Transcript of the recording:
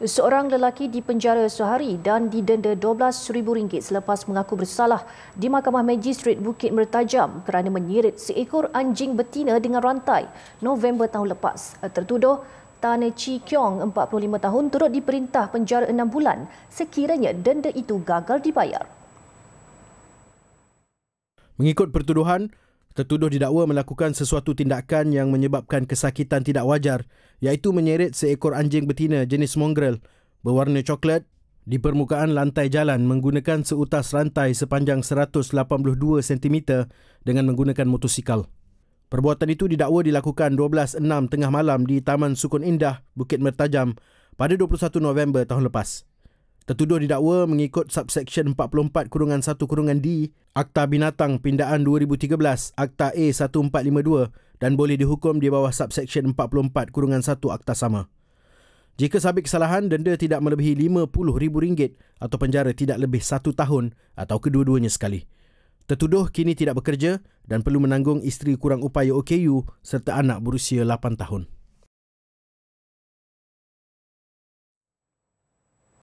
Seorang lelaki dipenjara sehari dan didenda RM12,000 selepas mengaku bersalah di Mahkamah Magistrat Bukit Mertajam kerana menyirit seekor anjing betina dengan rantai November tahun lepas. Tertuduh, Tan Chi Kiong, 45 tahun, turut diperintah penjara 6 bulan sekiranya denda itu gagal dibayar. Mengikut pertuduhan, Tertuduh didakwa melakukan sesuatu tindakan yang menyebabkan kesakitan tidak wajar iaitu menyeret seekor anjing betina jenis mongrel berwarna coklat di permukaan lantai jalan menggunakan seutas rantai sepanjang 182 cm dengan menggunakan motosikal. Perbuatan itu didakwa dilakukan 12.06 tengah malam di Taman Sukun Indah, Bukit Mertajam pada 21 November tahun lepas. Tertuduh didakwa mengikut subseksyen 44 kurungan 1 kurungan D Akta Binatang Pindaan 2013 Akta A1452 dan boleh dihukum di bawah subseksyen 44 kurungan 1 Akta Sama. Jika sabit kesalahan, denda tidak melebihi RM50,000 atau penjara tidak lebih satu tahun atau kedua-duanya sekali. Tertuduh kini tidak bekerja dan perlu menanggung isteri kurang upaya OKU serta anak berusia 8 tahun.